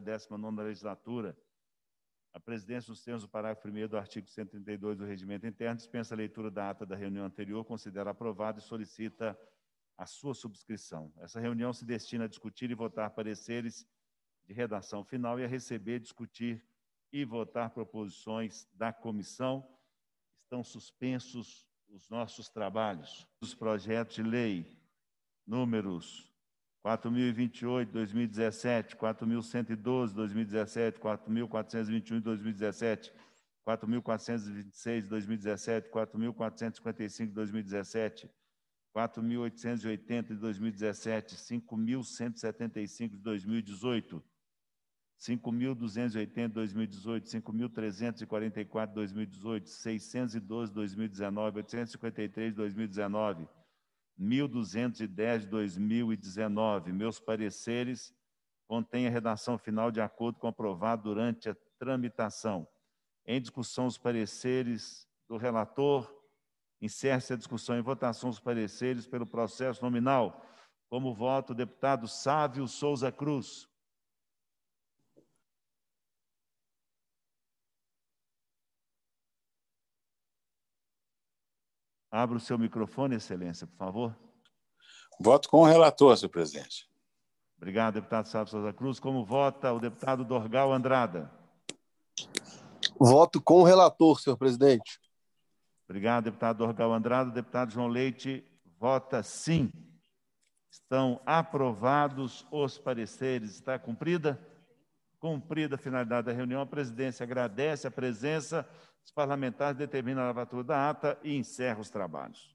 da 19 legislatura, a presidência, nos termos do parágrafo 1 do artigo 132 do Regimento Interno, dispensa a leitura da ata da reunião anterior, considera aprovada e solicita a sua subscrição. Essa reunião se destina a discutir e votar pareceres de redação final e a receber, discutir e votar proposições da comissão. Estão suspensos os nossos trabalhos. Os projetos de lei números 4.028, 2017, 4.112, 2017, 4.421, 2017, 4.426, 2017, 4.455, 2017, 4.880 de 2017, 5.175 de 2018, 5.280 de 2018, 5.344 de 2018, 612 de 2019, 853 de 2019, 1210 2019. Meus pareceres contêm a redação final de acordo com aprovado durante a tramitação. Em discussão, os pareceres do relator. Encerre-se a discussão em votação os pareceres pelo processo nominal. Como voto, deputado Sávio Souza Cruz. Abra o seu microfone, Excelência, por favor. Voto com o relator, senhor presidente. Obrigado, deputado Sábio Souza Cruz. Como vota o deputado Dorgal Andrada? Voto com o relator, senhor presidente. Obrigado, deputado Dorgal Andrada. Deputado João Leite, vota sim. Estão aprovados os pareceres. Está cumprida? Cumprida a finalidade da reunião, a presidência agradece a presença dos parlamentares, determina a lavatura da ata e encerra os trabalhos.